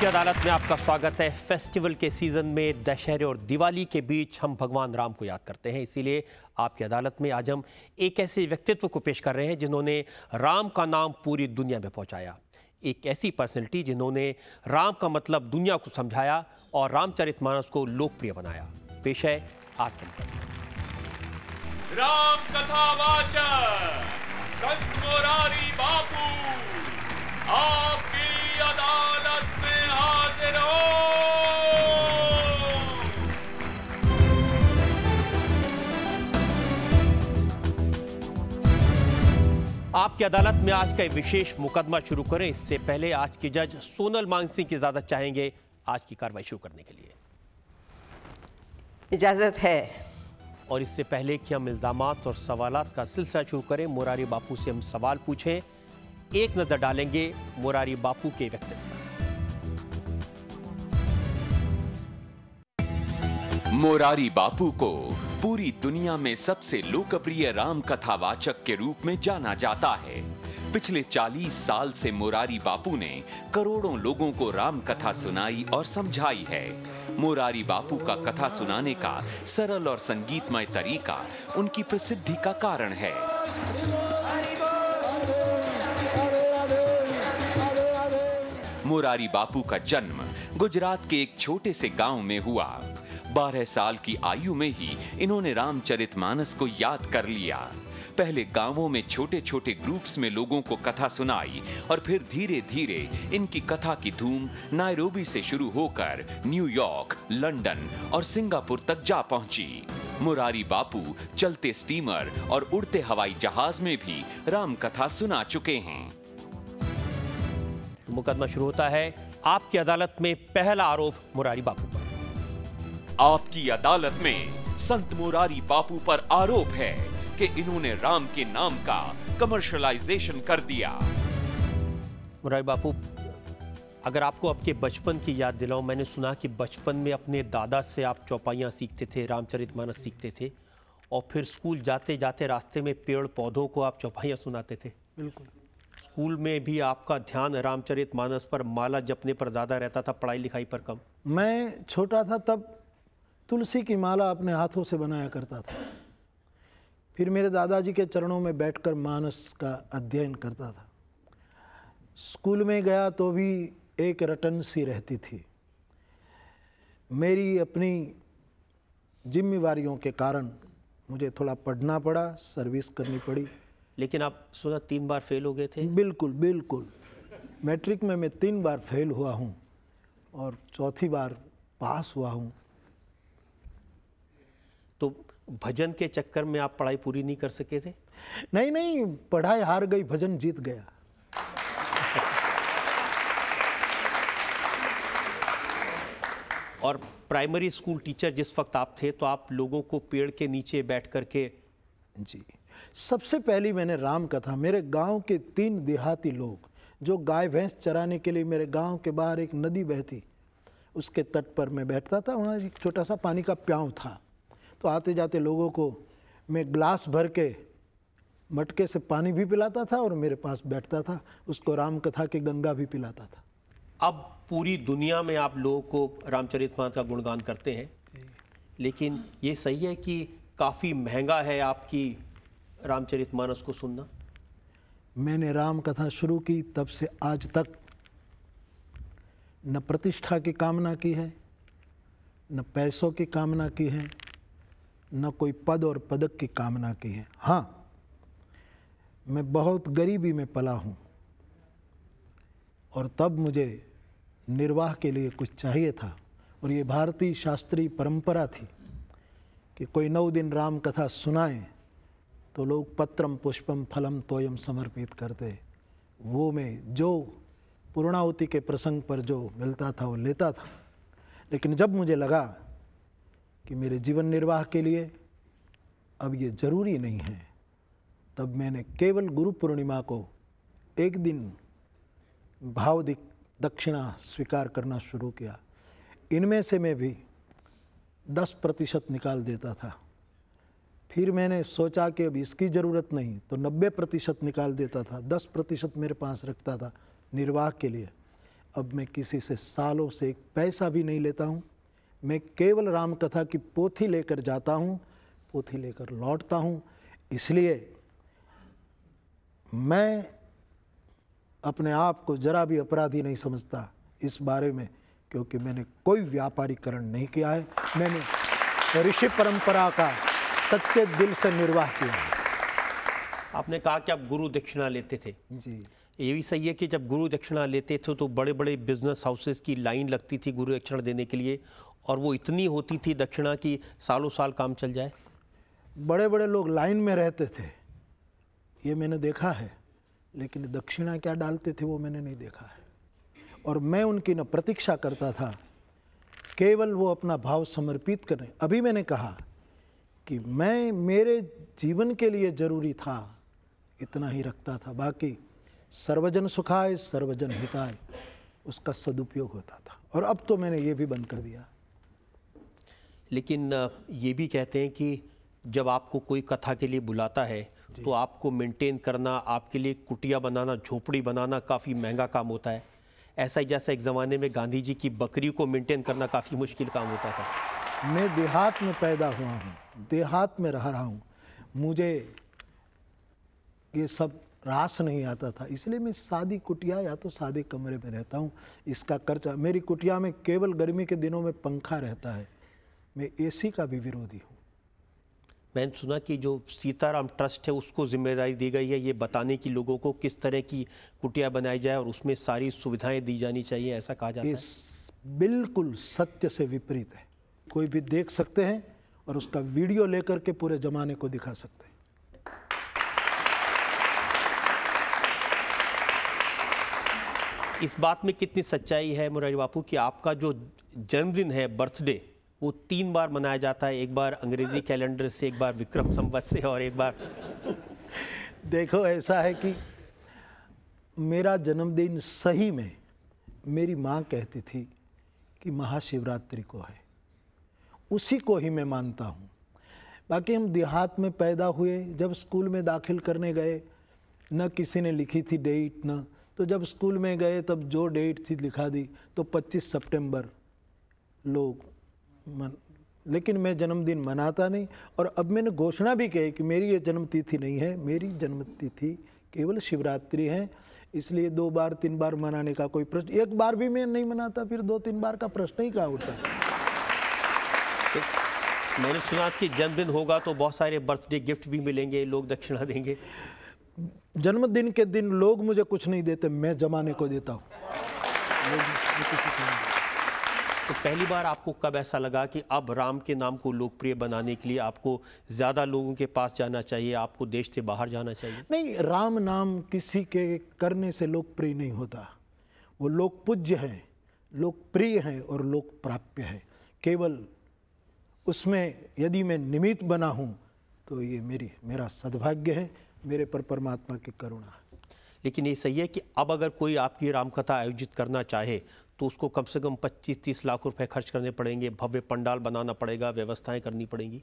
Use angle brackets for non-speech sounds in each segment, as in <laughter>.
की अदालत में आपका स्वागत है फेस्टिवल के सीज़न में दशहरे और दिवाली के बीच हम भगवान राम को याद करते हैं इसीलिए आपकी अदालत में आज हम एक ऐसे व्यक्तित्व को पेश कर रहे हैं जिन्होंने राम का नाम पूरी दुनिया में पहुंचाया एक ऐसी पर्सनैलिटी जिन्होंने राम का मतलब दुनिया को समझाया और रामचरित मानस को लोकप्रिय बनाया पेश है आज राम कथा वाचक संत मोरारी बापू आपकी अदालत में हाजिर हो आपकी अदालत में आज का विशेष मुकदमा शुरू करें इससे पहले आज के जज सोनल मानसिंह की इजाजत चाहेंगे आज की कार्रवाई शुरू करने के लिए इजाजत है और इससे पहले कि हम इल्ज़ाम और सवालत का सिलसिला शुरू करें मुरारी बापू से हम सवाल पूछें एक नजर डालेंगे मुरारी बापू के व्यक्तित्व मुरारी बापू को पूरी दुनिया में सबसे लोकप्रिय राम कथावाचक के रूप में जाना जाता है पिछले 40 साल से मोरारी बापू ने करोड़ों लोगों को राम कथा सुनाई और समझाई है मोरारी बापू का कथा सुनाने का सरल और संगीतमय तरीका उनकी प्रसिद्धि का कारण है मुरारी बापू का जन्म गुजरात के एक छोटे से गांव में हुआ बारह साल की आयु में ही इन्होंने रामचरितमानस को याद कर लिया पहले गांवों में छोटे छोटे ग्रुप्स में लोगों को कथा सुनाई और फिर धीरे धीरे इनकी कथा की धूम नायरोबी से शुरू होकर न्यूयॉर्क लंदन और सिंगापुर तक जा पहुंची मुरारी बापू चलते स्टीमर और उड़ते हवाई जहाज में भी राम कथा सुना चुके हैं तो मुकदमा शुरू होता है आपकी अदालत में पहला आरोप मुरारी बापू पर आपकी अदालत में संत मुरारी बापू पर आरोप है कि इन्होंने राम के नाम का कमर्शलाइजेशन कर दिया मुरारी बापू अगर आपको आपके बचपन की याद दिलाऊं मैंने सुना कि बचपन में अपने दादा से आप चौपाइयाँ सीखते थे रामचरित मानस सीखते थे और फिर स्कूल जाते जाते रास्ते में पेड़ पौधों को आप चौपाइयाँ सुनाते थे बिल्कुल स्कूल में भी आपका ध्यान रामचरित मानस पर माला जपने पर ज़्यादा रहता था पढ़ाई लिखाई पर कम मैं छोटा था तब तुलसी की माला अपने हाथों से बनाया करता था फिर मेरे दादाजी के चरणों में बैठकर मानस का अध्ययन करता था स्कूल में गया तो भी एक रटन सी रहती थी मेरी अपनी जिम्मेवारियों के कारण मुझे थोड़ा पढ़ना पड़ा सर्विस करनी पड़ी लेकिन आप सुना तीन बार फेल हो गए थे बिल्कुल बिल्कुल मैट्रिक में मैं तीन बार फेल हुआ हूँ और चौथी बार पास हुआ हूँ तो भजन के चक्कर में आप पढ़ाई पूरी नहीं कर सके थे नहीं नहीं पढ़ाई हार गई भजन जीत गया और प्राइमरी स्कूल टीचर जिस वक्त आप थे तो आप लोगों को पेड़ के नीचे बैठ कर के जी सबसे पहली मैंने राम कथा मेरे गांव के तीन देहाती लोग जो गाय भैंस चराने के लिए मेरे गांव के बाहर एक नदी बहती उसके तट पर मैं बैठता था वहाँ एक छोटा सा पानी का प्याव था तो आते जाते लोगों को मैं ग्लास भर के मटके से पानी भी पिलाता था और मेरे पास बैठता था उसको राम कथा के गंगा भी पिलाता था अब पूरी दुनिया में आप लोगों को रामचरित मानस का गुणगान करते हैं लेकिन ये सही है कि काफ़ी महंगा है आपकी रामचरित मानस को सुनना मैंने राम कथा शुरू की तब से आज तक न प्रतिष्ठा की कामना की है न पैसों की कामना की है न कोई पद और पदक की कामना की है हाँ मैं बहुत गरीबी में पला हूँ और तब मुझे निर्वाह के लिए कुछ चाहिए था और ये भारतीय शास्त्रीय परंपरा थी कि कोई नौ दिन राम कथा सुनाएं तो लोग पत्रम पुष्पम फलम तोयम समर्पित करते वो मैं जो पूर्णावती के प्रसंग पर जो मिलता था वो लेता था लेकिन जब मुझे लगा कि मेरे जीवन निर्वाह के लिए अब ये ज़रूरी नहीं है तब मैंने केवल गुरु पूर्णिमा को एक दिन भाव दक्षिणा स्वीकार करना शुरू किया इनमें से मैं भी दस प्रतिशत निकाल देता था फिर मैंने सोचा कि अब इसकी ज़रूरत नहीं तो 90 प्रतिशत निकाल देता था 10 प्रतिशत मेरे पास रखता था निर्वाह के लिए अब मैं किसी से सालों से एक पैसा भी नहीं लेता हूँ मैं केवल रामकथा की पोथी लेकर जाता हूँ पोथी लेकर लौटता हूँ इसलिए मैं अपने आप को जरा भी अपराधी नहीं समझता इस बारे में क्योंकि मैंने कोई व्यापारीकरण नहीं किया है मैंने ऋषि परंपरा का सच्चे दिल से निर्वाह किया आपने कहा कि आप गुरु दक्षिणा लेते थे जी ये भी सही है कि जब गुरु दक्षिणा लेते थे तो बड़े बड़े बिजनेस हाउसेस की लाइन लगती थी गुरु दक्षिणा देने के लिए और वो इतनी होती थी दक्षिणा की सालों साल काम चल जाए बड़े बड़े लोग लाइन में रहते थे ये मैंने देखा है लेकिन दक्षिणा क्या डालते थे वो मैंने नहीं देखा है और मैं उनकी न प्रतीक्षा करता था केवल वो अपना भाव समर्पित करें अभी मैंने कहा कि मैं मेरे जीवन के लिए जरूरी था इतना ही रखता था बाकी सर्वजन सुखाय सर्वजन हिताए उसका सदुपयोग होता था और अब तो मैंने ये भी बंद कर दिया लेकिन ये भी कहते हैं कि जब आपको कोई कथा के लिए बुलाता है तो आपको मेंटेन करना आपके लिए कुटिया बनाना झोपड़ी बनाना काफ़ी महंगा काम होता है ऐसा ही जैसा एक ज़माने में गांधी जी की बकरी को मेंटेन करना काफ़ी मुश्किल काम होता था मैं देहात में पैदा हुआ हूँ देहात में रह रहा हूँ मुझे ये सब रास नहीं आता था इसलिए मैं सादी कुटिया या तो सादे कमरे में रहता हूँ इसका खर्चा मेरी कुटिया में केवल गर्मी के दिनों में पंखा रहता है मैं एसी का भी विरोधी हूँ मैंने सुना कि जो सीताराम ट्रस्ट है उसको जिम्मेदारी दी गई है ये बताने की लोगों को किस तरह की कुटिया बनाई जाए और उसमें सारी सुविधाएं दी जानी चाहिए ऐसा कहा जाता है बिल्कुल सत्य से विपरीत है कोई भी देख सकते हैं और उसका वीडियो लेकर के पूरे ज़माने को दिखा सकते हैं इस बात में कितनी सच्चाई है मुरारी बापू कि आपका जो जन्मदिन है बर्थडे वो तीन बार मनाया जाता है एक बार अंग्रेजी कैलेंडर से एक बार विक्रम संवत से और एक बार <laughs> देखो ऐसा है कि मेरा जन्मदिन सही में मेरी माँ कहती थी कि महाशिवरात्रि को है उसी को ही मैं मानता हूँ बाकी हम देहात में पैदा हुए जब स्कूल में दाखिल करने गए न किसी ने लिखी थी डेट न तो जब स्कूल में गए तब जो डेट थी लिखा दी तो 25 सितंबर लोग मन लेकिन मैं जन्मदिन मनाता नहीं और अब मैंने घोषणा भी की कि मेरी ये जन्मतिथि नहीं है मेरी जन्मतिथि केवल शिवरात्रि है इसलिए दो बार तीन बार मनाने का कोई प्रश्न एक बार भी मैं नहीं मनाता फिर दो तीन बार का प्रश्न ही कहा उठता मैंने सुना कि जन्मदिन होगा तो बहुत सारे बर्थडे गिफ्ट भी मिलेंगे लोग दक्षिणा देंगे जन्मदिन के दिन लोग मुझे कुछ नहीं देते मैं जमाने को देता हूँ तो पहली बार आपको कब ऐसा लगा कि अब राम के नाम को लोकप्रिय बनाने के लिए आपको ज़्यादा लोगों के पास जाना चाहिए आपको देश से बाहर जाना चाहिए नहीं राम नाम किसी के करने से लोकप्रिय नहीं होता वो लोकपूज्य है लोकप्रिय है और लोक प्राप्य है केवल उसमें यदि मैं निमित्त बना हूँ तो ये मेरी मेरा सद्भाग्य है मेरे पर परमात्मा की करुणा है लेकिन ये सही है कि अब अगर कोई आपकी रामकथा आयोजित करना चाहे तो उसको कम से कम 25-30 लाख रुपए खर्च करने पड़ेंगे भव्य पंडाल बनाना पड़ेगा व्यवस्थाएं करनी पड़ेंगी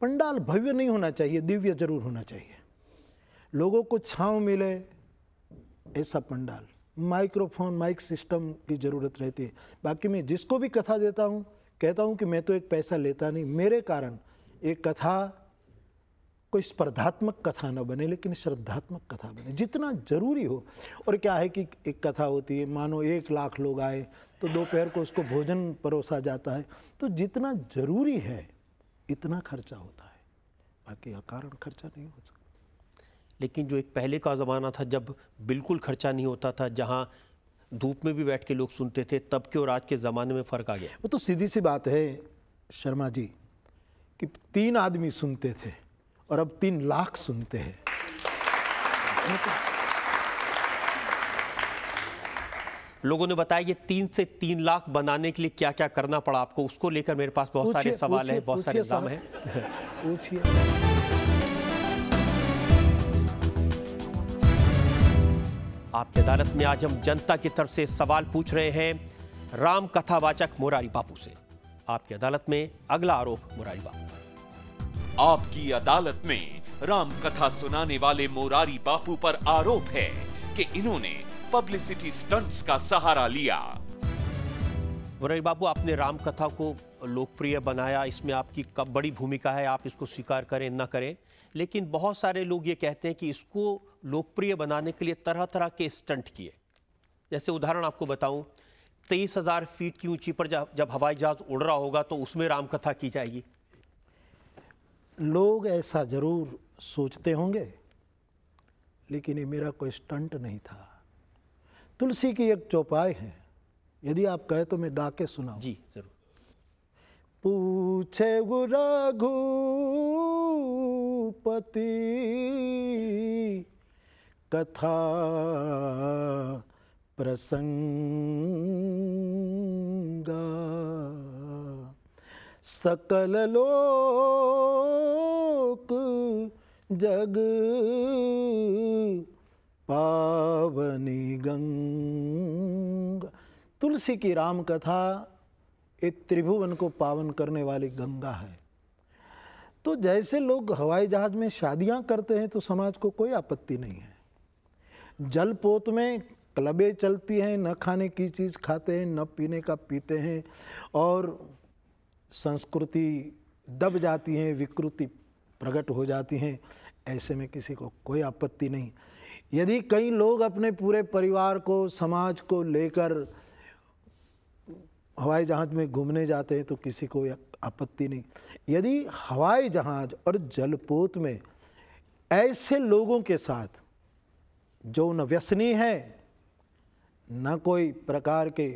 पंडाल भव्य नहीं होना चाहिए दिव्य जरूर होना चाहिए लोगों को छाँव मिले ऐसा पंडाल माइक्रोफोन माइक सिस्टम की ज़रूरत रहती है बाकी मैं जिसको भी कथा देता हूँ कहता हूँ कि मैं तो एक पैसा लेता नहीं मेरे कारण एक कथा कोई स्पर्धात्मक कथा ना बने लेकिन श्रद्धात्मक कथा बने जितना ज़रूरी हो और क्या है कि एक कथा होती है मानो एक लाख लोग आए तो दोपहर को उसको भोजन परोसा जाता है तो जितना ज़रूरी है इतना खर्चा होता है बाकी अकारण खर्चा नहीं हो सकता लेकिन जो एक पहले का ज़माना था जब बिल्कुल खर्चा नहीं होता था जहाँ धूप में भी बैठ के लोग सुनते थे तब के और आज के ज़माने में फ़र्क आ गया वो तो सीधी सी बात है शर्मा जी कि तीन आदमी सुनते थे और अब तीन लाख सुनते हैं लोगों ने बताया ये तीन से तीन लाख बनाने के लिए क्या क्या करना पड़ा आपको उसको लेकर मेरे पास बहुत सारे सवाल हैं बहुत सारे एग्जाम हैं <laughs> पूछिए आपकी अदालत में आज हम जनता की तरफ से सवाल पूछ रहे हैं राम कथावाचक मुरारी बापू से आपकी अदालत में अगला आरोप मुरारी बापू आपकी अदालत में राम कथा सुनाने वाले मुरारी बापू पर आरोप है कि इन्होंने पब्लिसिटी स्टंट्स का सहारा लिया मुरारी बाबू आपने राम कथा को लोकप्रिय बनाया इसमें आपकी कब बड़ी भूमिका है आप इसको स्वीकार करें ना करें लेकिन बहुत सारे लोग ये कहते हैं कि इसको लोकप्रिय बनाने के लिए तरह तरह के स्टंट किए जैसे उदाहरण आपको बताऊं तेईस हज़ार फीट की ऊंची पर जब हवाई जहाज़ उड़ रहा होगा तो उसमें रामकथा की जाएगी लोग ऐसा ज़रूर सोचते होंगे लेकिन ये मेरा कोई स्टंट नहीं था तुलसी की एक चौपाई है यदि आप कहे तो मैं गा के सुना जी ज़रूर पूछे रघुपति कथा प्रसंग सकल लोक जग पावनी गंग तुलसी की राम कथा एक त्रिभुवन को पावन करने वाली गंगा है तो जैसे लोग हवाई जहाज़ में शादियां करते हैं तो समाज को कोई आपत्ति नहीं है जलपोत में क्लबें चलती हैं न खाने की चीज़ खाते हैं न पीने का पीते हैं और संस्कृति दब जाती है विकृति प्रकट हो जाती हैं ऐसे में किसी को कोई आपत्ति नहीं यदि कई लोग अपने पूरे परिवार को समाज को लेकर हवाई जहाज़ में घूमने जाते हैं तो किसी को आपत्ति नहीं यदि हवाई जहाज़ और जलपोत में ऐसे लोगों के साथ जो न व्यसनी है न कोई प्रकार के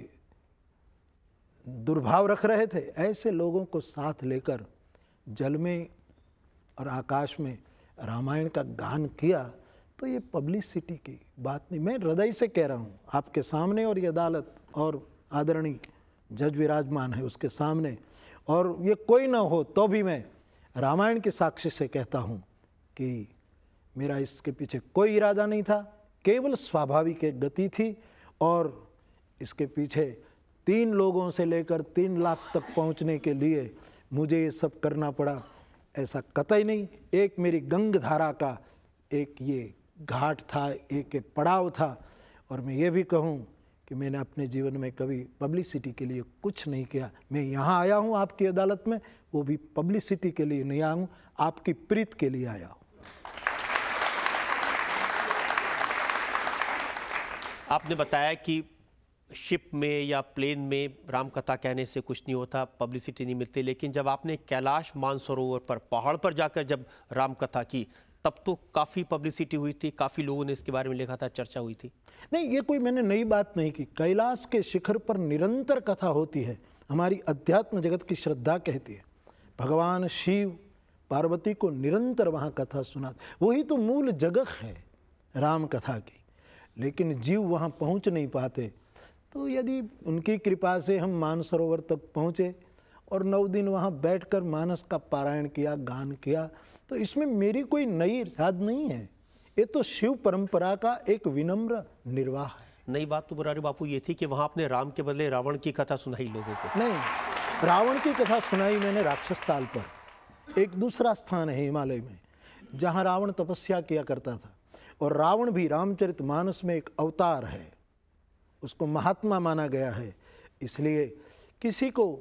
दुर्भाव रख रहे थे ऐसे लोगों को साथ लेकर जल में और आकाश में रामायण का गान किया तो ये पब्लिसिटी की बात नहीं मैं हृदय से कह रहा हूँ आपके सामने और ये अदालत और आदरणीय जज विराजमान है उसके सामने और ये कोई ना हो तो भी मैं रामायण के साक्षी से कहता हूँ कि मेरा इसके पीछे कोई इरादा नहीं था केवल स्वाभाविक एक गति थी और इसके पीछे तीन लोगों से लेकर तीन लाख तक पहुँचने के लिए मुझे ये सब करना पड़ा ऐसा कतई नहीं एक मेरी गंग धारा का एक ये घाट था एक ये पड़ाव था और मैं ये भी कहूँ कि मैंने अपने जीवन में कभी पब्लिसिटी के लिए कुछ नहीं किया मैं यहाँ आया हूँ आपकी अदालत में वो भी पब्लिसिटी के लिए नहीं आया हूँ आपकी प्रीत के लिए आया हूँ आपने बताया कि शिप में या प्लेन में रामकथा कहने से कुछ नहीं होता पब्लिसिटी नहीं मिलती लेकिन जब आपने कैलाश मानसरोवर पर पहाड़ पर जाकर जब रामकथा की तब तो काफ़ी पब्लिसिटी हुई थी काफ़ी लोगों ने इसके बारे में लिखा था चर्चा हुई थी नहीं ये कोई मैंने नई बात नहीं की कैलाश के शिखर पर निरंतर कथा होती है हमारी अध्यात्म जगत की श्रद्धा कहती है भगवान शिव पार्वती को निरंतर वहाँ कथा सुना वही तो मूल जगह है राम कथा की लेकिन जीव वहाँ पहुँच नहीं पाते तो यदि उनकी कृपा से हम मानसरोवर तक पहुँचे और नौ दिन वहाँ बैठकर मानस का पारायण किया गान किया तो इसमें मेरी कोई नई याद नहीं है ये तो शिव परंपरा का एक विनम्र निर्वाह है नई बात तो बुरारी बापू ये थी कि वहाँ आपने राम के बदले रावण की कथा सुनाई लोगों को नहीं रावण की कथा सुनाई मैंने राक्षस ताल पर एक दूसरा स्थान है हिमालय में जहाँ रावण तपस्या किया करता था और रावण भी रामचरित मानस में एक अवतार है उसको महात्मा माना गया है इसलिए किसी को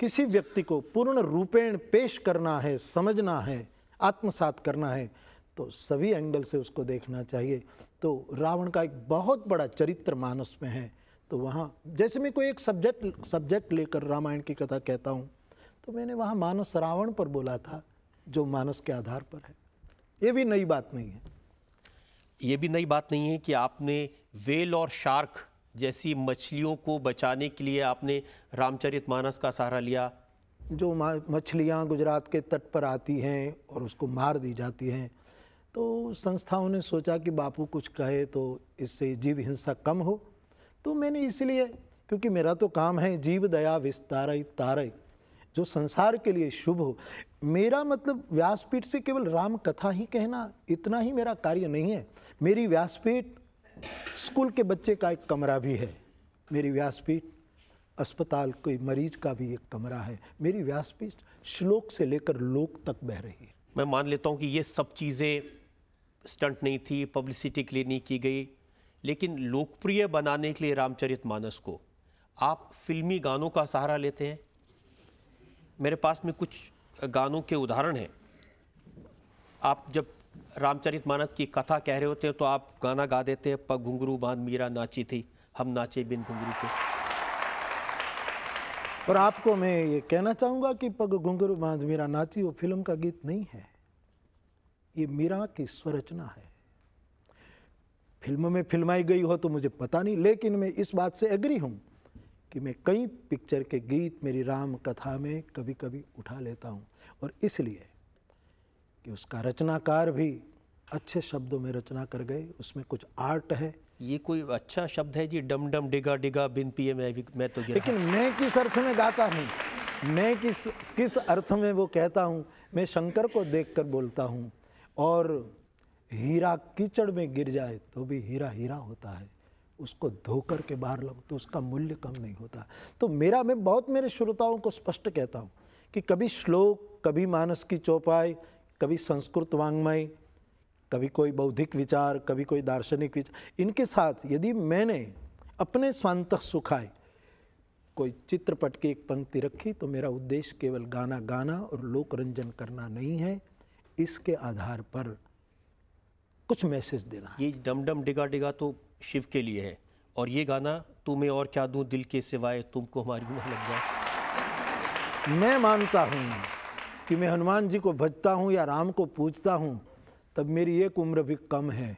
किसी व्यक्ति को पूर्ण रूपेण पेश करना है समझना है आत्मसात करना है तो सभी एंगल से उसको देखना चाहिए तो रावण का एक बहुत बड़ा चरित्र मानस में है तो वहाँ जैसे मैं कोई एक सब्जेक्ट सब्जेक्ट लेकर रामायण की कथा कहता हूँ तो मैंने वहाँ मानस रावण पर बोला था जो मानस के आधार पर है ये भी नई बात नहीं है ये भी नई बात नहीं है कि आपने वेल और शार्क जैसी मछलियों को बचाने के लिए आपने रामचरित मानस का सहारा लिया जो मछलियाँ गुजरात के तट पर आती हैं और उसको मार दी जाती हैं तो संस्थाओं ने सोचा कि बापू कुछ कहे तो इससे जीव हिंसा कम हो तो मैंने इसलिए क्योंकि मेरा तो काम है जीव दया विस्तार तारय जो संसार के लिए शुभ हो मेरा मतलब व्यासपीठ से केवल राम कथा ही कहना इतना ही मेरा कार्य नहीं है मेरी व्यासपीठ स्कूल के बच्चे का एक कमरा भी है मेरी व्यासपीठ अस्पताल कोई मरीज का भी एक कमरा है मेरी व्यासपीठ श्लोक से लेकर लोक तक बह रही है मैं मान लेता हूँ कि ये सब चीज़ें स्टंट नहीं थी पब्लिसिटी के लिए नहीं की गई लेकिन लोकप्रिय बनाने के लिए रामचरित मानस को आप फिल्मी गानों का सहारा लेते हैं मेरे पास में कुछ गानों के उदाहरण हैं आप जब रामचरित मानस की कथा कह रहे होते हैं तो आप गाना गा देते हैं पग घुंगरू बांध मीरा नाची थी हम नाचे बिन घुंगरू के और आपको मैं ये कहना चाहूँगा कि पग घुंघरू बांध मीरा नाची वो फिल्म का गीत नहीं है ये मीरा की स्वरचना है फिल्म में फिल्माई गई हो तो मुझे पता नहीं लेकिन मैं इस बात से एग्री हूँ कि मैं कई पिक्चर के गीत मेरी राम कथा में कभी कभी उठा लेता हूँ और इसलिए कि उसका रचनाकार भी अच्छे शब्दों में रचना कर गए उसमें कुछ आर्ट है ये कोई अच्छा शब्द है जी डम डम डिगा डिगा बिन पिए मैं भी मैं तो लेकिन मैं किस अर्थ में गाता हूँ मैं किस किस अर्थ में वो कहता हूँ मैं शंकर को देख कर बोलता हूँ और हीरा कीचड़ में गिर जाए तो भी हीरा हीरा होता है उसको धोकर के बाहर लाओ तो उसका मूल्य कम नहीं होता तो मेरा मैं बहुत मेरे श्रोताओं को स्पष्ट कहता हूँ कि कभी श्लोक कभी मानस की चौपाई कभी संस्कृत वांग्मय कभी कोई बौद्धिक विचार कभी कोई दार्शनिक विचार इनके साथ यदि मैंने अपने स्वांत सुखाए कोई चित्रपट की एक पंक्ति रखी तो मेरा उद्देश्य केवल गाना गाना और लोक रंजन करना नहीं है इसके आधार पर कुछ मैसेज देना ये डम डम डिगा डिगा तो शिव के लिए है और ये गाना तुम्हें और क्या दूं दिल के सिवाय तुमको हमारी मुँह लग जाए मैं मानता हूँ कि मैं हनुमान जी को भजता हूँ या राम को पूजता हूँ तब मेरी एक उम्र भी कम है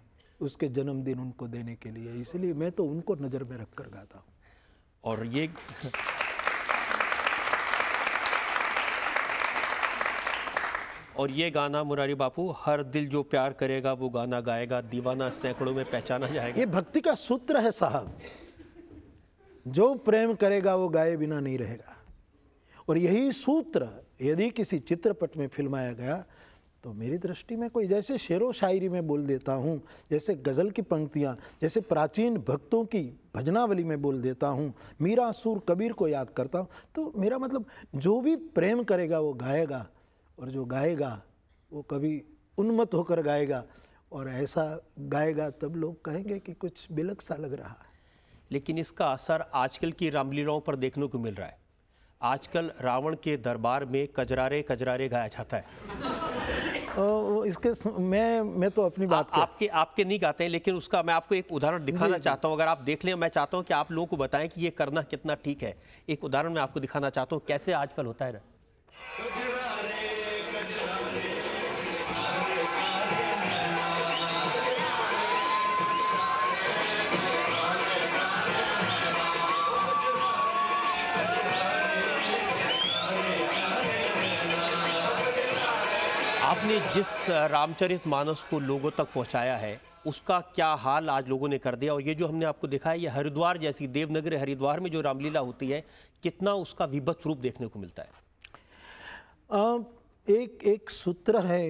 उसके जन्मदिन उनको देने के लिए इसलिए मैं तो उनको नज़र में रख कर गाता हूँ और ये और ये गाना मुरारी बापू हर दिल जो प्यार करेगा वो गाना गाएगा दीवाना सैकड़ों में पहचाना जाएगा ये भक्ति का सूत्र है साहब जो प्रेम करेगा वो गाए बिना नहीं रहेगा और यही सूत्र यदि किसी चित्रपट में फिल्माया गया तो मेरी दृष्टि में कोई जैसे शेरो शायरी में बोल देता हूँ जैसे गज़ल की पंक्तियाँ जैसे प्राचीन भक्तों की भजनावली में बोल देता हूँ मीरा सूर कबीर को याद करता हूँ तो मेरा मतलब जो भी प्रेम करेगा वो गाएगा और जो गाएगा वो कभी उन्मत्त होकर गाएगा और ऐसा गाएगा तब लोग कहेंगे कि कुछ बिलक सा लग रहा है लेकिन इसका असर आजकल की रामलीलाओं पर देखने को मिल रहा है आजकल रावण के दरबार में कजरारे कजरारे गाया जाता है इसके मैं मैं तो अपनी बात आ, आपके आपके नहीं गाते हैं लेकिन उसका मैं आपको एक उदाहरण दिखाना चाहता हूँ अगर आप देख लें मैं चाहता हूँ कि आप लोगों को बताएं कि ये करना कितना ठीक है एक उदाहरण मैं आपको दिखाना चाहता हूँ कैसे आजकल होता है ना आपने जिस रामचरित मानस को लोगों तक पहुंचाया है उसका क्या हाल आज लोगों ने कर दिया और ये जो हमने आपको दिखाया ये हरिद्वार जैसी देवनगरी हरिद्वार में जो रामलीला होती है कितना उसका विभत्स रूप देखने को मिलता है आ, एक एक सूत्र है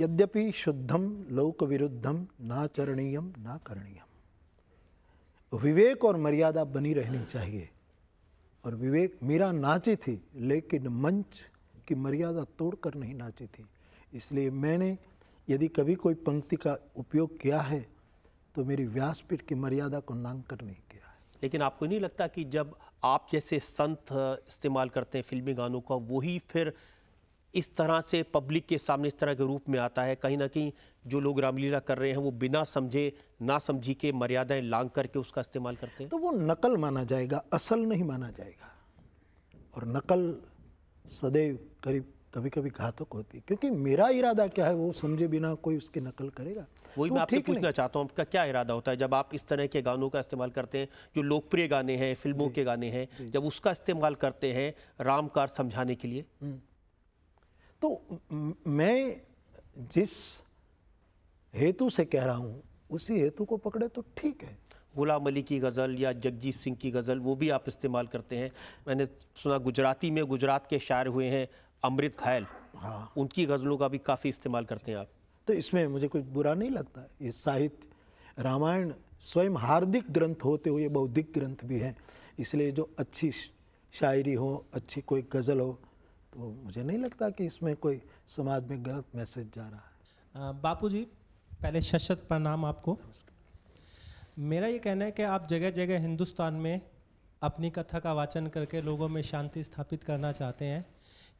यद्यपि शुद्धम लोक विरुद्धम ना चरणीयम ना करणीयम विवेक और मर्यादा बनी रहनी चाहिए और विवेक मेरा नाची थी लेकिन मंच की मर्यादा तोड़कर नहीं नाची थी इसलिए मैंने यदि कभी कोई पंक्ति का उपयोग किया है तो मेरी व्यासपीठ की मर्यादा को नांग कर नहीं किया है लेकिन आपको नहीं लगता कि जब आप जैसे संत इस्तेमाल करते हैं फिल्मी गानों का वही फिर इस तरह से पब्लिक के सामने इस तरह के रूप में आता है कहीं ना कहीं जो लोग रामलीला कर रहे हैं वो बिना समझे ना समझी के मर्यादाएं लांग करके उसका इस्तेमाल करते हैं तो वो नकल माना जाएगा असल नहीं माना जाएगा और नकल सदैव करीब कभी कभी घातक होती है क्योंकि मेरा इरादा क्या है वो समझे बिना कोई उसकी नकल करेगा वही तो मैं आपसे पूछना चाहता हूँ आपका क्या इरादा होता है जब आप इस तरह के गानों का इस्तेमाल करते हैं जो लोकप्रिय गाने हैं फिल्मों के गाने हैं जब उसका इस्तेमाल करते हैं रामकार समझाने के लिए हम्म। तो मैं जिस हेतु से कह रहा हूँ उसी हेतु को पकड़े तो ठीक है गुलाम अली की गज़ल या जगजीत सिंह की गज़ल वो भी आप इस्तेमाल करते हैं मैंने सुना गुजराती में गुजरात के शायर हुए हैं अमृत घायल हाँ उनकी गज़लों का भी काफ़ी इस्तेमाल करते हैं आप तो इसमें मुझे कुछ बुरा नहीं लगता ये साहित्य रामायण स्वयं हार्दिक ग्रंथ होते हुए बौद्धिक ग्रंथ भी हैं इसलिए जो अच्छी शायरी हो अच्छी कोई गज़ल हो तो मुझे नहीं लगता कि इसमें कोई समाज में गलत मैसेज जा रहा है बापू जी पहले शशत प्रणाम आपको मेरा ये कहना है कि आप जगह जगह हिंदुस्तान में अपनी कथा का वाचन करके लोगों में शांति स्थापित करना चाहते हैं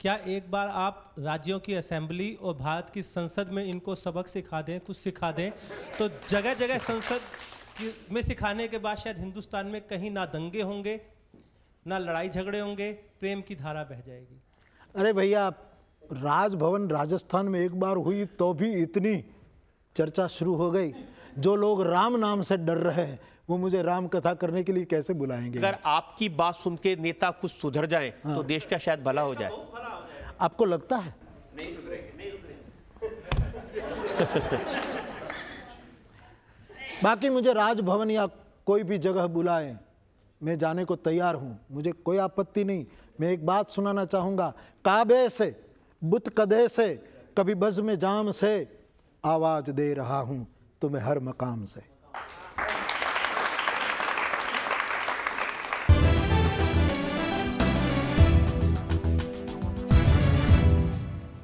क्या एक बार आप राज्यों की असेंबली और भारत की संसद में इनको सबक सिखा दें कुछ सिखा दें तो जगह जगह संसद में सिखाने के बाद शायद हिंदुस्तान में कहीं ना दंगे होंगे ना लड़ाई झगड़े होंगे प्रेम की धारा बह जाएगी अरे भैया राजभवन राजस्थान में एक बार हुई तो भी इतनी चर्चा शुरू हो गई जो लोग राम नाम से डर रहे हैं वो मुझे राम कथा करने के लिए कैसे बुलाएंगे अगर आपकी बात सुन के नेता कुछ सुधर जाए तो हाँ। तो देश का शायद भला हो जाए आपको लगता है नहीं सुधरेंगे, <laughs> बाकी मुझे राजभवन या कोई भी जगह बुलाए मैं जाने को तैयार हूँ मुझे कोई आपत्ति नहीं मैं एक बात सुनाना चाहूँगा काबे से बुत कदे से कभी बज़ में जाम से आवाज़ दे रहा हूँ तुम्हें हर मकाम से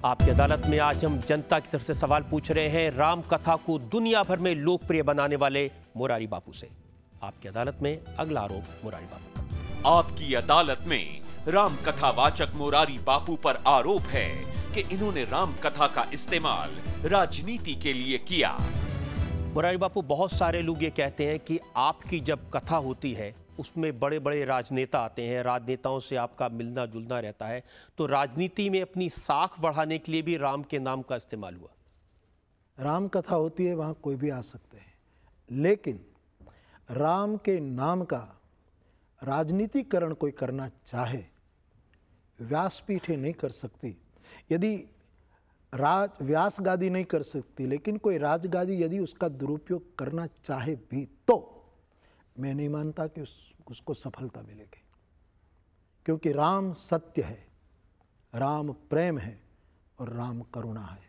आपकी अदालत में आज हम जनता की तरफ से सवाल पूछ रहे हैं राम कथा को दुनिया भर में लोकप्रिय बनाने वाले मुरारी बापू से आपकी अदालत में अगला आरोप मुरारी बापू आपकी अदालत में राम वाचक मुरारी बापू पर आरोप है कि इन्होंने राम कथा का इस्तेमाल राजनीति के लिए किया मुरारी बापू बहुत सारे लोग ये कहते हैं कि आपकी जब कथा होती है उसमें बड़े बड़े राजनेता आते हैं राजनेताओं से आपका मिलना जुलना रहता है तो राजनीति में अपनी साख बढ़ाने के लिए भी राम के नाम का इस्तेमाल हुआ राम कथा होती है वहाँ कोई भी आ सकते हैं लेकिन राम के नाम का राजनीतिकरण कोई करना चाहे व्यासपीठें नहीं कर सकती यदि राज व्यास गादी नहीं कर सकती लेकिन कोई गादी यदि उसका दुरुपयोग करना चाहे भी तो मैं नहीं मानता कि उस उसको सफलता मिलेगी क्योंकि राम सत्य है राम प्रेम है और राम करुणा है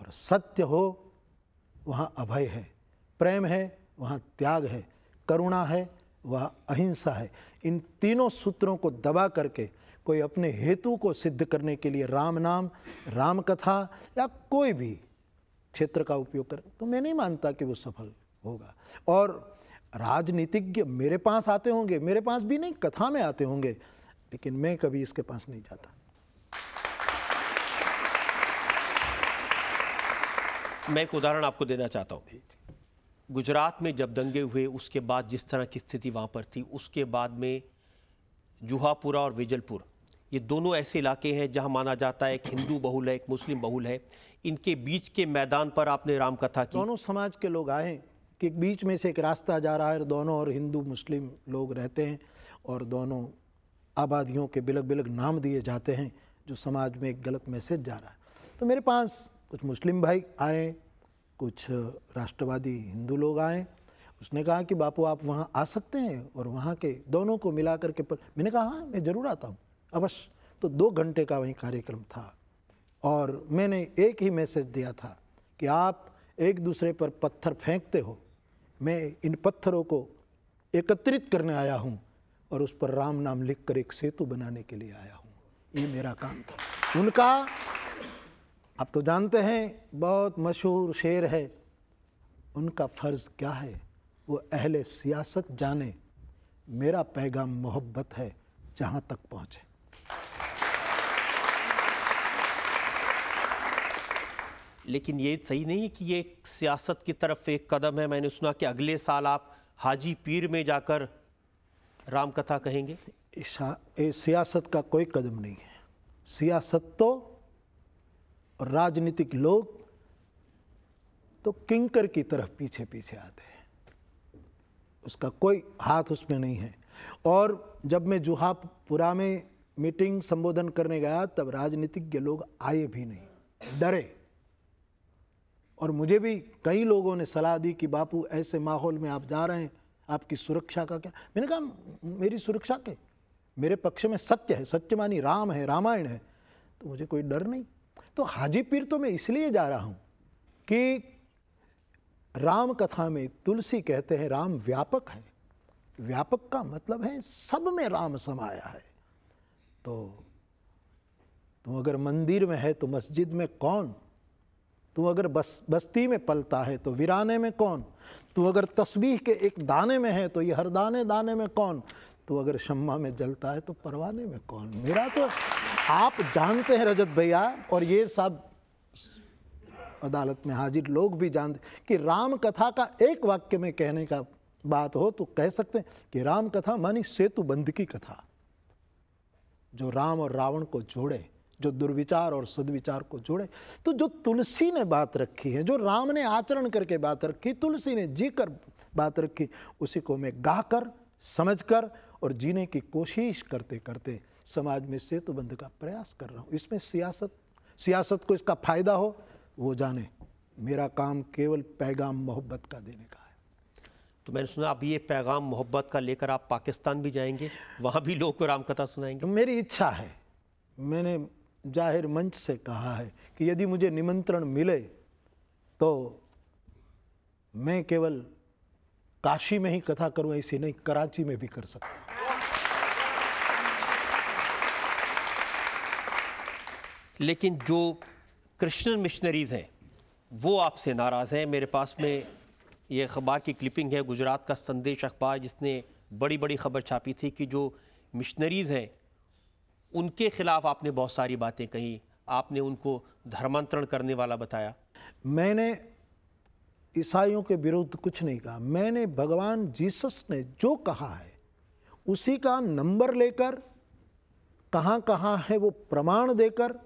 और सत्य हो वहाँ अभय है प्रेम है वहाँ त्याग है करुणा है वह अहिंसा है इन तीनों सूत्रों को दबा करके कोई अपने हेतु को सिद्ध करने के लिए राम नाम राम कथा या कोई भी क्षेत्र का उपयोग करें तो मैं नहीं मानता कि वो सफल होगा और राजनीतिज्ञ मेरे पास आते होंगे मेरे पास भी नहीं कथा में आते होंगे लेकिन मैं कभी इसके पास नहीं जाता मैं एक उदाहरण आपको देना चाहता हूँ गुजरात में जब दंगे हुए उसके बाद जिस तरह की स्थिति वहाँ पर थी उसके बाद में जुहापुरा और विजलपुर ये दोनों ऐसे इलाके हैं जहां माना जाता है एक हिंदू बहुल है एक मुस्लिम बहुल है इनके बीच के मैदान पर आपने राम कथा की दोनों समाज के लोग आए कि बीच में से एक रास्ता जा रहा है दोनों और हिंदू मुस्लिम लोग रहते हैं और दोनों आबादियों के बिलग बिलग नाम दिए जाते हैं जो समाज में एक गलत मैसेज जा रहा है तो मेरे पास कुछ मुस्लिम भाई आए कुछ राष्ट्रवादी हिंदू लोग आए उसने कहा कि बापू आप वहाँ आ सकते हैं और वहाँ के दोनों को मिला करके पर मैंने कहा हाँ मैं ज़रूर आता हूँ अवश्य तो दो घंटे का वहीं कार्यक्रम था और मैंने एक ही मैसेज दिया था कि आप एक दूसरे पर पत्थर फेंकते हो मैं इन पत्थरों को एकत्रित करने आया हूँ और उस पर राम नाम लिखकर एक सेतु बनाने के लिए आया हूँ ये मेरा काम था उनका आप तो जानते हैं बहुत मशहूर शेर है उनका फ़र्ज़ क्या है वो अहले सियासत जाने मेरा पैगाम मोहब्बत है जहाँ तक पहुँचे लेकिन ये सही नहीं है कि ये सियासत की तरफ एक कदम है मैंने सुना कि अगले साल आप हाजी पीर में जाकर राम कथा कहेंगे सियासत का कोई कदम नहीं है सियासत तो राजनीतिक लोग तो किंकर की तरफ पीछे पीछे आते हैं उसका कोई हाथ उसमें नहीं है और जब मैं जुहापुरा में मीटिंग संबोधन करने गया तब राजनीतिज्ञ लोग आए भी नहीं डरे और मुझे भी कई लोगों ने सलाह दी कि बापू ऐसे माहौल में आप जा रहे हैं आपकी सुरक्षा का क्या मैंने कहा मेरी सुरक्षा के मेरे पक्ष में सत्य है सत्य मानी राम है रामायण है तो मुझे कोई डर नहीं तो हाजी पीर तो मैं इसलिए जा रहा हूँ कि राम कथा में तुलसी कहते हैं राम व्यापक है व्यापक का मतलब है सब में राम समाया है तो तुम तो अगर मंदिर में है तो मस्जिद में कौन तू अगर बस बस्ती में पलता है तो वीराने में कौन तू अगर तस्बीह के एक दाने में है तो ये हर दाने दाने में कौन तो अगर शम्मा में जलता है तो परवाने में कौन मेरा तो आप जानते हैं रजत भैया और ये सब अदालत में हाजिर लोग भी जानते कि राम कथा का एक वाक्य में कहने का बात हो तो कह सकते हैं कि राम कथा मानी बंद की कथा जो राम और रावण को जोड़े जो दुर्विचार और सदविचार को जोड़े तो जो तुलसी ने बात रखी है जो राम ने आचरण करके बात रखी तुलसी ने जी कर बात रखी उसी को मैं गाकर समझकर और जीने की कोशिश करते करते समाज में बंध का प्रयास कर रहा हूँ इसमें सियासत सियासत को इसका फायदा हो वो जाने मेरा काम केवल पैगाम मोहब्बत का देने का है तो मैंने सुना आप ये पैगाम मोहब्बत का लेकर आप पाकिस्तान भी जाएंगे वहाँ भी लोग को रामकथा सुनाएंगे मेरी इच्छा है मैंने जाहिर मंच से कहा है कि यदि मुझे निमंत्रण मिले तो मैं केवल काशी में ही कथा करूँ ऐसी नहीं कराची में भी कर सकता लेकिन जो क्रिश्चियन मिशनरीज़ हैं वो आपसे नाराज़ हैं मेरे पास में ये अखबार की क्लिपिंग है गुजरात का संदेश अखबार जिसने बड़ी बड़ी खबर छापी थी कि जो मिशनरीज़ हैं उनके खिलाफ आपने बहुत सारी बातें कही आपने उनको धर्मांतरण करने वाला बताया मैंने ईसाइयों के विरुद्ध कुछ नहीं कहा मैंने भगवान जीसस ने जो कहा है उसी का नंबर लेकर कहाँ कहाँ है वो प्रमाण देकर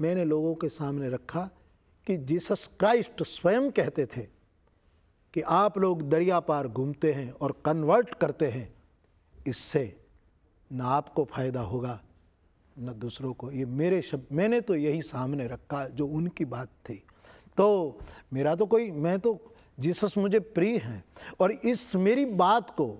मैंने लोगों के सामने रखा कि जीसस क्राइस्ट स्वयं कहते थे कि आप लोग दरिया पार घूमते हैं और कन्वर्ट करते हैं इससे ना आपको फ़ायदा होगा न दूसरों को ये मेरे शब्द मैंने तो यही सामने रखा जो उनकी बात थी तो मेरा तो कोई मैं तो जीसस मुझे प्रिय हैं और इस मेरी बात को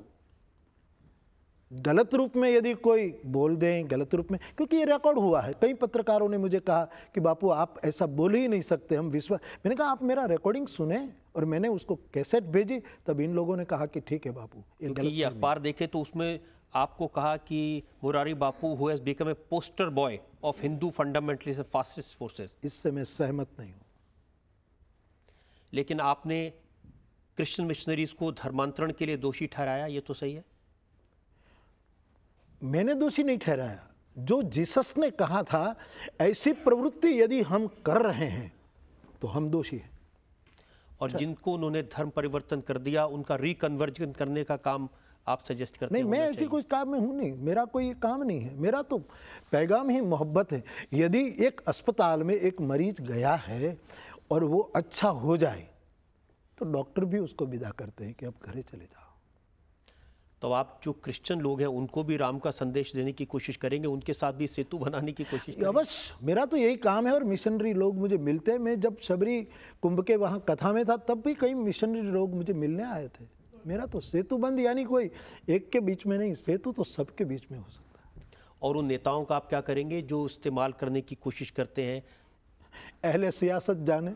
गलत रूप में यदि कोई बोल दें गलत रूप में क्योंकि ये रिकॉर्ड हुआ है कई पत्रकारों ने मुझे कहा कि बापू आप ऐसा बोल ही नहीं सकते हम विश्वास मैंने कहा आप मेरा रिकॉर्डिंग सुने और मैंने उसको कैसेट भेजी तब इन लोगों ने कहा कि ठीक है बापू ये अखबार देखे तो उसमें आपको कहा कि मुरारी बापू हुए become a poster boy of Hindu fundamentalist fascist forces इससे मैं सहमत नहीं हूं लेकिन आपने क्रिश्चियन मिशनरीज को धर्मांतरण के लिए दोषी ठहराया ये तो सही है मैंने दोषी नहीं ठहराया जो जीसस ने कहा था ऐसी प्रवृत्ति यदि हम कर रहे हैं तो हम दोषी हैं और जिनको उन्होंने धर्म परिवर्तन कर दिया उनका रिकन्वर्जन करने का काम आप सजेस्ट करते नहीं मैं ऐसी कोई काम में हूँ नहीं मेरा कोई काम नहीं है मेरा तो पैगाम ही मोहब्बत है यदि एक अस्पताल में एक मरीज गया है और वो अच्छा हो जाए तो डॉक्टर भी उसको विदा करते हैं कि आप घरे चले जाओ तो आप जो क्रिश्चियन लोग हैं उनको भी राम का संदेश देने की कोशिश करेंगे उनके साथ भी सेतु बनाने की कोशिश अवश्य मेरा तो यही काम है और मिशनरी लोग मुझे मिलते हैं मैं जब शबरी कुंभ के वहाँ कथा में था तब भी कई मिशनरी लोग मुझे मिलने आए थे मेरा तो सेतु बंद यानी कोई एक के बीच में नहीं सेतु तो सबके बीच में हो सकता है और उन नेताओं का आप क्या करेंगे जो इस्तेमाल करने की कोशिश करते हैं अहले सियासत जाने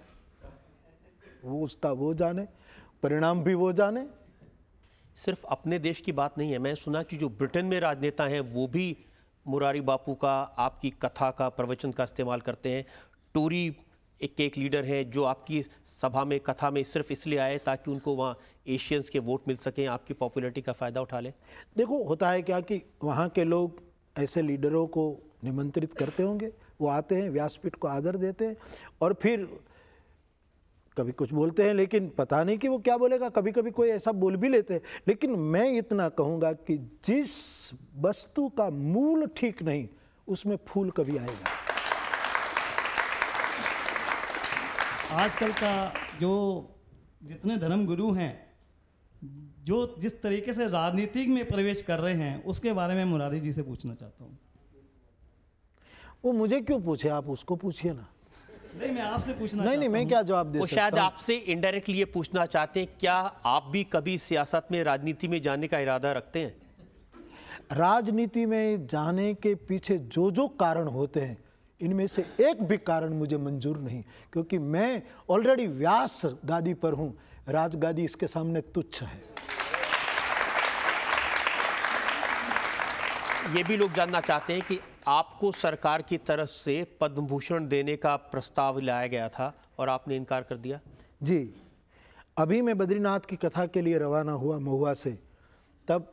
वो उसका वो जाने परिणाम भी वो जाने सिर्फ अपने देश की बात नहीं है मैं सुना कि जो ब्रिटेन में राजनेता हैं वो भी मुरारी बापू का आपकी कथा का प्रवचन का इस्तेमाल करते हैं टोरी एक एक लीडर हैं जो आपकी सभा में कथा में सिर्फ इसलिए आए ताकि उनको वहाँ एशियंस के वोट मिल सकें आपकी पॉपुलरिटी का फ़ायदा उठा लें देखो होता है क्या कि वहाँ के लोग ऐसे लीडरों को निमंत्रित करते होंगे वो आते हैं व्यासपीठ को आदर देते हैं और फिर कभी कुछ बोलते हैं लेकिन पता नहीं कि वो क्या बोलेगा कभी कभी कोई ऐसा बोल भी लेते हैं लेकिन मैं इतना कहूँगा कि जिस वस्तु का मूल ठीक नहीं उसमें फूल कभी आएगा आजकल का जो जितने धर्म गुरु हैं जो जिस तरीके से राजनीति में प्रवेश कर रहे हैं उसके बारे में मुरारी जी से पूछना चाहता हूँ वो मुझे क्यों पूछे आप उसको पूछिए ना नहीं मैं आपसे पूछना नहीं नहीं मैं क्या जवाब दे वो शायद आपसे इनडायरेक्टली ये पूछना चाहते हैं क्या आप भी कभी सियासत में राजनीति में जाने का इरादा रखते हैं राजनीति में जाने के पीछे जो जो कारण होते हैं इनमें से एक भी कारण मुझे मंजूर नहीं क्योंकि मैं ऑलरेडी व्यास गादी पर हूँ राजगादी इसके सामने तुच्छ है ये भी लोग जानना चाहते हैं कि आपको सरकार की तरफ से पद्म भूषण देने का प्रस्ताव लाया गया था और आपने इनकार कर दिया जी अभी मैं बद्रीनाथ की कथा के लिए रवाना हुआ महुआ से तब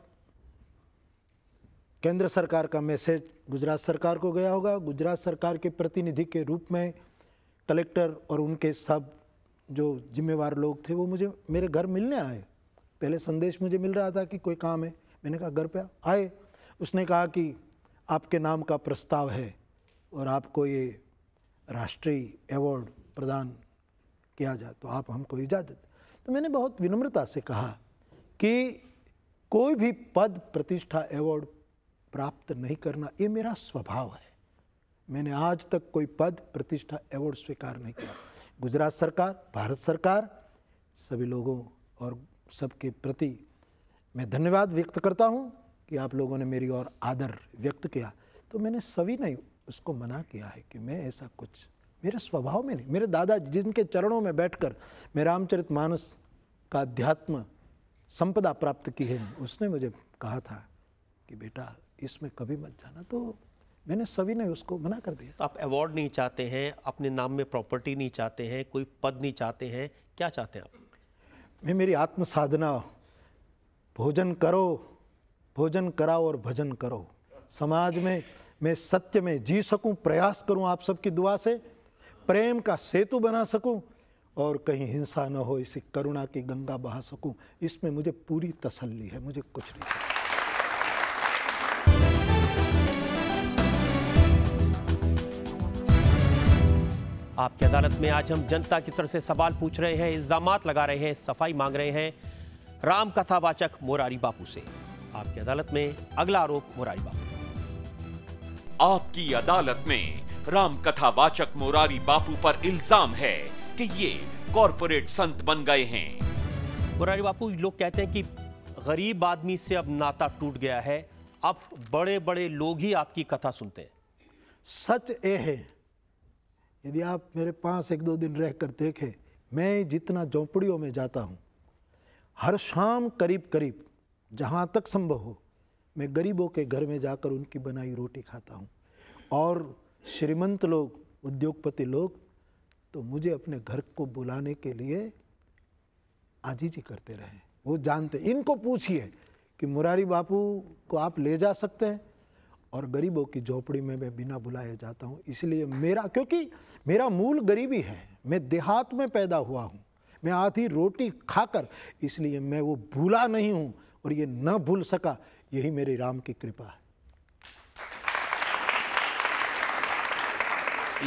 केंद्र सरकार का मैसेज गुजरात सरकार को गया होगा गुजरात सरकार के प्रतिनिधि के रूप में कलेक्टर और उनके सब जो जिम्मेवार लोग थे वो मुझे मेरे घर मिलने आए पहले संदेश मुझे मिल रहा था कि कोई काम है मैंने कहा घर पे आए उसने कहा कि आपके नाम का प्रस्ताव है और आपको ये राष्ट्रीय अवार्ड प्रदान किया जाए तो आप हमको इजाज़त तो मैंने बहुत विनम्रता से कहा कि कोई भी पद प्रतिष्ठा अवार्ड प्राप्त नहीं करना ये मेरा स्वभाव है मैंने आज तक कोई पद प्रतिष्ठा अवार्ड स्वीकार नहीं किया गुजरात सरकार भारत सरकार सभी लोगों और सबके प्रति मैं धन्यवाद व्यक्त करता हूँ कि आप लोगों ने मेरी और आदर व्यक्त किया तो मैंने सभी ने उसको मना किया है कि मैं ऐसा कुछ मेरे स्वभाव में नहीं मेरे दादा जिनके चरणों में बैठकर मैं रामचरित मानस का अध्यात्म संपदा प्राप्त की है उसने मुझे कहा था कि बेटा इसमें कभी मत जाना तो मैंने सभी ने उसको मना कर दिया तो आप अवार्ड नहीं चाहते हैं अपने नाम में प्रॉपर्टी नहीं चाहते हैं कोई पद नहीं चाहते हैं क्या चाहते हैं आप मैं मेरी आत्म साधना भोजन करो भोजन कराओ और भजन करो समाज में मैं सत्य में जी सकूं प्रयास करूं आप सबकी दुआ से प्रेम का सेतु बना सकूं और कहीं हिंसा न हो इसी करुणा की गंगा बहा सकूं इसमें मुझे पूरी तसल्ली है मुझे कुछ नहीं आपकी अदालत में आज हम जनता की तरफ से सवाल पूछ रहे हैं इल्जाम लगा रहे हैं सफाई मांग रहे हैं राम कथावाचक मोरारी बापू से आपकी अदालत में अगला आरोप मोरारी बापू आपकी अदालत में राम कथावाचक मोरारी बापू पर इल्जाम है कि ये कॉरपोरेट संत बन गए हैं मोरारी बापू लोग कहते हैं कि गरीब आदमी से अब नाता टूट गया है अब बड़े बड़े लोग ही आपकी कथा सुनते हैं सच ये है यदि आप मेरे पास एक दो दिन रह कर देखें मैं जितना झोंपड़ियों में जाता हूँ हर शाम करीब करीब जहाँ तक संभव हो मैं गरीबों के घर में जाकर उनकी बनाई रोटी खाता हूँ और श्रीमंत लोग उद्योगपति लोग तो मुझे अपने घर को बुलाने के लिए आजीजी करते रहे वो जानते इनको पूछिए कि मुरारी बापू को आप ले जा सकते हैं और गरीबों की झोपड़ी में मैं बिना बुलाया जाता हूँ इसलिए मेरा क्योंकि मेरा मूल गरीबी है मैं देहात में पैदा हुआ हूँ मैं आधी रोटी खाकर इसलिए मैं वो भूला नहीं हूँ और ये न भूल सका यही मेरे राम की कृपा है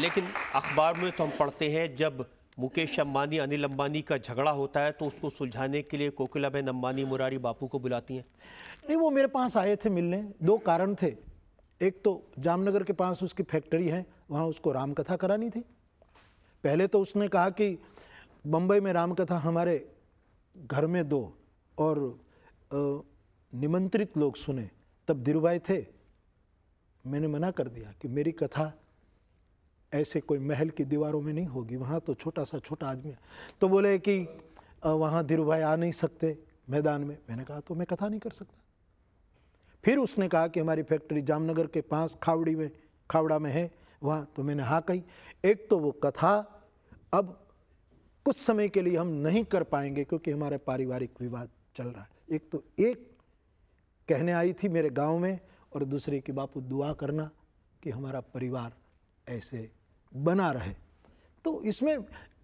लेकिन अखबार में तो हम पढ़ते हैं जब मुकेश अम्बानी अनिल अम्बानी का झगड़ा होता है तो उसको सुलझाने के लिए कोकिला बहन अम्बानी मुरारी बापू को बुलाती हैं नहीं वो मेरे पास आए थे मिलने दो कारण थे एक तो जामनगर के पास उसकी फैक्ट्री है वहाँ उसको रामकथा करानी थी पहले तो उसने कहा कि बम्बई में रामकथा हमारे घर में दो और निमंत्रित लोग सुने तब धीरूभाई थे मैंने मना कर दिया कि मेरी कथा ऐसे कोई महल की दीवारों में नहीं होगी वहाँ तो छोटा सा छोटा आदमी है तो बोले कि वहाँ धीरूभाई आ नहीं सकते मैदान में मैंने कहा तो मैं कथा नहीं कर सकता फिर उसने कहा कि हमारी फैक्ट्री जामनगर के पास खावड़ी में खावड़ा में है वहाँ तो मैंने हाँ कही एक तो वो कथा अब कुछ समय के लिए हम नहीं कर पाएंगे क्योंकि हमारा पारिवारिक विवाद चल रहा है एक तो एक कहने आई थी मेरे गांव में और दूसरे की बापू दुआ करना कि हमारा परिवार ऐसे बना रहे तो इसमें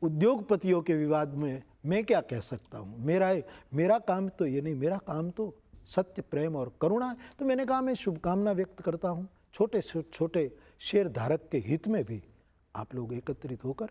उद्योगपतियों के विवाद में मैं क्या कह सकता हूँ मेरा मेरा काम तो ये नहीं मेरा काम तो सत्य प्रेम और करुणा तो मैंने कहा मैं शुभकामना व्यक्त करता हूँ छोटे छोटे शेयर धारक के हित में भी आप लोग एकत्रित होकर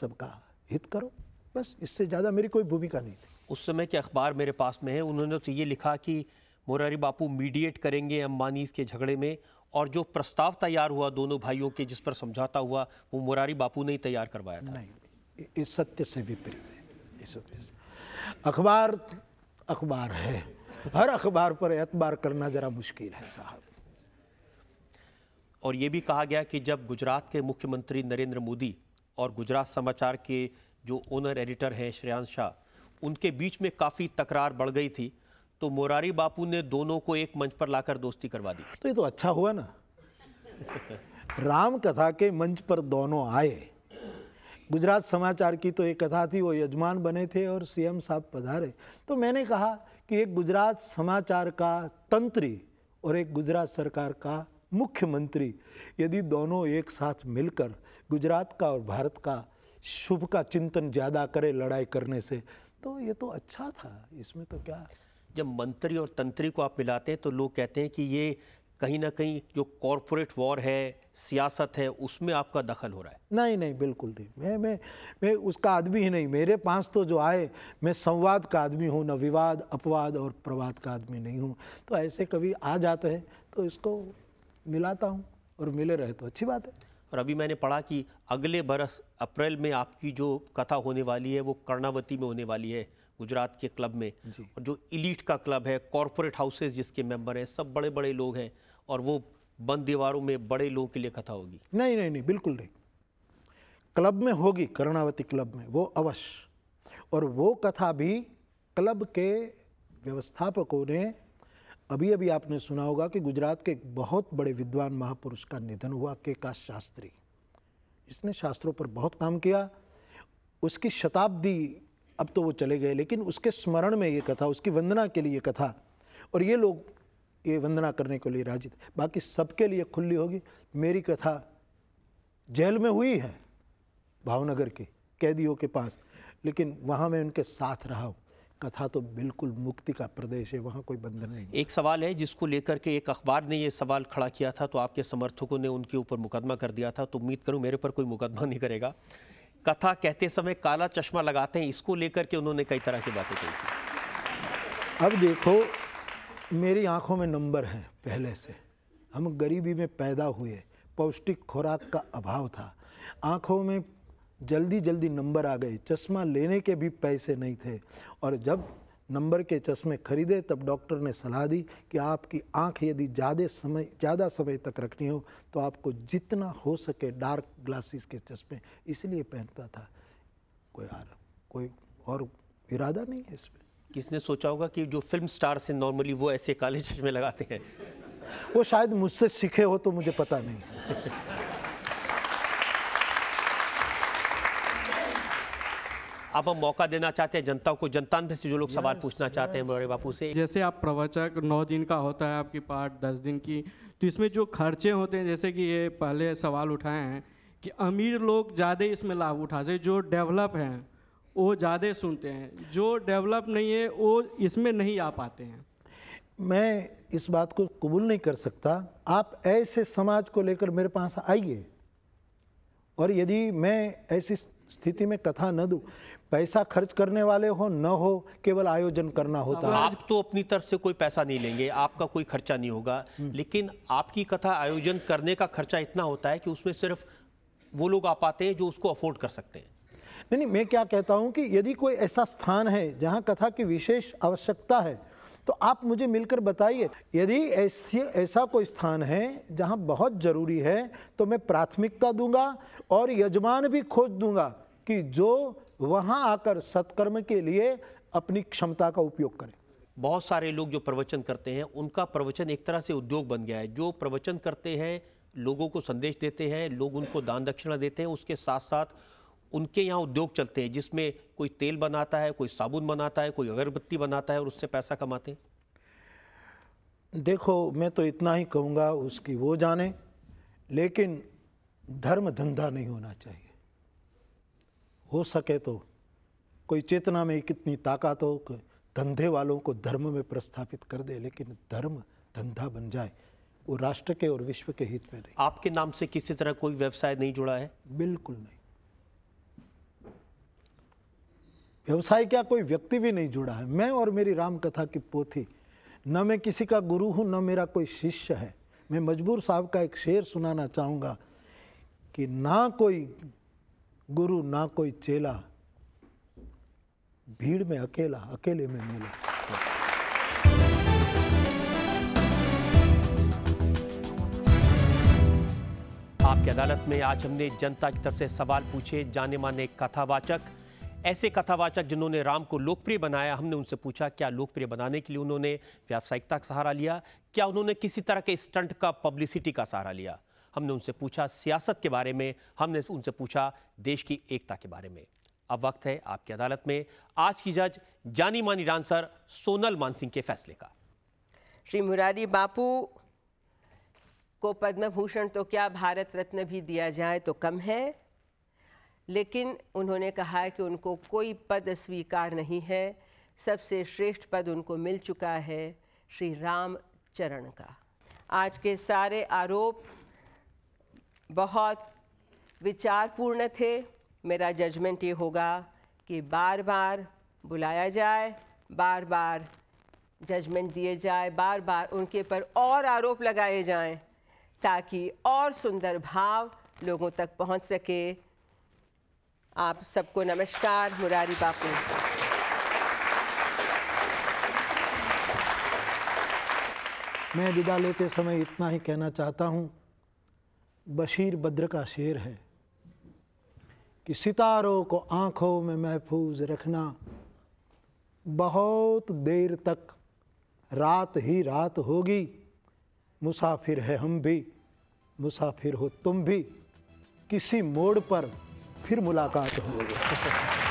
सबका हित करो बस इससे ज़्यादा मेरी कोई भूमिका नहीं थी उस समय के अखबार मेरे पास में है उन्होंने तो ये लिखा कि मोरारी बापू मीडिएट करेंगे अम्बानी के झगड़े में और जो प्रस्ताव तैयार हुआ दोनों भाइयों के जिस पर समझाता हुआ वो मोरारी बापू ने ही तैयार करवाया था नहीं इस सत्य से विपरीत है इस सत्य से अखबार अखबार है हर अखबार पर एतबार करना ज़रा मुश्किल है साहब और ये भी कहा गया कि जब गुजरात के मुख्यमंत्री नरेंद्र मोदी और गुजरात समाचार के जो ओनर एडिटर हैं श्रेयांश शाह उनके बीच में काफ़ी तकरार बढ़ गई थी तो मोरारी बापू ने दोनों को एक मंच पर लाकर दोस्ती करवा दी तो ये तो अच्छा हुआ ना राम कथा के मंच पर दोनों आए गुजरात समाचार की तो एक कथा थी वो यजमान बने थे और सीएम साहब पधारे तो मैंने कहा कि एक गुजरात समाचार का तंत्री और एक गुजरात सरकार का मुख्यमंत्री यदि दोनों एक साथ मिलकर गुजरात का और भारत का शुभ का चिंतन ज़्यादा करे लड़ाई करने से तो ये तो अच्छा था इसमें तो क्या जब मंत्री और तंत्री को आप मिलाते हैं तो लोग कहते हैं कि ये कहीं ना कहीं जो कॉरपोरेट वॉर है सियासत है उसमें आपका दखल हो रहा है नहीं नहीं बिल्कुल नहीं मैं मैं मैं उसका आदमी ही नहीं मेरे पास तो जो आए मैं संवाद का आदमी हूँ ना विवाद अपवाद और प्रवाद का आदमी नहीं हूँ तो ऐसे कभी आ जाते हैं तो इसको मिलाता हूँ और मिले रहे तो अच्छी बात है और अभी मैंने पढ़ा कि अगले बरस अप्रैल में आपकी जो कथा होने वाली है वो कर्णावती में होने वाली है गुजरात के क्लब में और जो इलीट का क्लब है कॉरपोरेट हाउसेज जिसके मेंबर हैं सब बड़े बड़े लोग हैं और वो बंद दीवारों में बड़े लोगों के लिए कथा होगी नहीं नहीं नहीं बिल्कुल नहीं क्लब में होगी करुणावती क्लब में वो अवश्य और वो कथा भी क्लब के व्यवस्थापकों ने अभी अभी आपने सुना होगा कि गुजरात के एक बहुत बड़े विद्वान महापुरुष का निधन हुआ के का शास्त्री इसने शास्त्रों पर बहुत काम किया उसकी शताब्दी अब तो वो चले गए लेकिन उसके स्मरण में ये कथा उसकी वंदना के लिए कथा और ये लोग ये वंदना करने के लिए राजी थे बाकी सबके लिए खुली होगी मेरी कथा जेल में हुई है भावनगर के कैदियों के पास लेकिन वहाँ मैं उनके साथ रहा हूँ कथा तो बिल्कुल मुक्ति का प्रदेश है वहाँ कोई बंधन नहीं एक सवाल है जिसको लेकर के एक अखबार ने ये सवाल खड़ा किया था तो आपके समर्थकों ने उनके ऊपर मुकदमा कर दिया था तो उम्मीद करूँ मेरे पर कोई मुकदमा नहीं करेगा कथा कहते समय काला चश्मा लगाते हैं इसको लेकर के उन्होंने कई तरह की बातें कही थी अब देखो मेरी आंखों में नंबर हैं पहले से हम गरीबी में पैदा हुए पौष्टिक खुराक का अभाव था आंखों में जल्दी जल्दी नंबर आ गए चश्मा लेने के भी पैसे नहीं थे और जब नंबर के चश्मे खरीदे तब डॉक्टर ने सलाह दी कि आपकी आंख यदि ज़्यादा समय ज़्यादा समय तक रखनी हो तो आपको जितना हो सके डार्क ग्लासेस के चश्मे इसलिए पहनता था कोई आर कोई और इरादा नहीं है इसमें किसने सोचा होगा कि जो फिल्म स्टार्स हैं नॉर्मली वो ऐसे काले चश्मे लगाते हैं वो शायद मुझसे सीखे हो तो मुझे पता नहीं आप हम मौका देना चाहते हैं जनता को जनता में से जो लोग सवाल पूछना चाहते हैं बड़े बापू से जैसे आप प्रवचक नौ दिन का होता है आपकी पार्ट दस दिन की तो इसमें जो खर्चे होते हैं जैसे कि ये पहले सवाल उठाए हैं कि अमीर लोग ज़्यादा इसमें लाभ उठा हैं जो डेवलप हैं वो ज़्यादा सुनते हैं जो डेवलप नहीं है वो इसमें नहीं आ पाते हैं मैं इस बात को कबूल नहीं कर सकता आप ऐसे समाज को लेकर मेरे पास आइए और यदि मैं ऐसी स्थिति में कथा न दूँ पैसा खर्च करने वाले हो न हो केवल आयोजन करना होता है आप तो अपनी तरफ से कोई पैसा नहीं लेंगे आपका कोई खर्चा नहीं होगा हम्म। लेकिन आपकी कथा आयोजन करने का खर्चा इतना होता है कि उसमें सिर्फ वो लोग आ पाते हैं जो उसको अफोर्ड कर सकते हैं नहीं नहीं मैं क्या कहता हूँ कि यदि कोई ऐसा स्थान है जहाँ कथा की विशेष आवश्यकता है तो आप मुझे मिलकर बताइए यदि ऐसी ऐसा कोई स्थान है जहाँ बहुत ज़रूरी है तो मैं प्राथमिकता दूंगा और यजमान भी खोज दूंगा कि जो वहाँ आकर सत्कर्म के लिए अपनी क्षमता का उपयोग करें बहुत सारे लोग जो प्रवचन करते हैं उनका प्रवचन एक तरह से उद्योग बन गया है जो प्रवचन करते हैं लोगों को संदेश देते हैं लोग उनको दान दक्षिणा देते हैं उसके साथ साथ उनके यहाँ उद्योग चलते हैं जिसमें कोई तेल बनाता है कोई साबुन बनाता है कोई अगरबत्ती बनाता है और उससे पैसा कमाते हैं देखो मैं तो इतना ही कहूँगा उसकी वो जाने लेकिन धर्म धंधा नहीं होना चाहिए हो सके तो कोई चेतना में कितनी ताकत हो धंधे वालों को धर्म में प्रस्थापित कर दे लेकिन धर्म धंधा बन जाए वो राष्ट्र के और विश्व के हित में नहीं आपके नाम से किसी तरह कोई व्यवसाय नहीं जुड़ा है बिल्कुल नहीं व्यवसाय क्या कोई व्यक्ति भी नहीं जुड़ा है मैं और मेरी राम कथा की पोथी न मैं किसी का गुरु हूँ न मेरा कोई शिष्य है मैं मजबूर साहब का एक शेर सुनाना चाहूँगा कि ना कोई गुरु ना कोई चेला भीड़ में अकेला अकेले में मिला आपकी अदालत में आज हमने जनता की तरफ से सवाल पूछे जाने माने कथावाचक ऐसे कथावाचक जिन्होंने राम को लोकप्रिय बनाया हमने उनसे पूछा क्या लोकप्रिय बनाने के लिए उन्होंने व्यावसायिकता का सहारा लिया क्या उन्होंने किसी तरह के स्टंट का पब्लिसिटी का सहारा लिया हमने उनसे पूछा सियासत के बारे में हमने उनसे पूछा देश की एकता के बारे में अब वक्त है आपकी अदालत में आज की जज जानी मानी डांसर सोनल मानसिंह के फैसले का श्री मुरारी बापू को पद्म भूषण तो क्या भारत रत्न भी दिया जाए तो कम है लेकिन उन्होंने कहा कि उनको कोई पद स्वीकार नहीं है सबसे श्रेष्ठ पद उनको मिल चुका है श्री राम चरण का आज के सारे आरोप बहुत विचारपूर्ण थे मेरा जजमेंट ये होगा कि बार बार बुलाया जाए बार बार जजमेंट दिए जाए बार बार उनके पर और आरोप लगाए जाएं ताकि और सुंदर भाव लोगों तक पहुंच सके आप सबको नमस्कार मुरारी बापू मैं विदा लेते समय इतना ही कहना चाहता हूँ बशीर बद्र का शेर है कि सितारों को आँखों में महफूज रखना बहुत देर तक रात ही रात होगी मुसाफिर है हम भी मुसाफिर हो तुम भी किसी मोड़ पर फिर मुलाकात होगी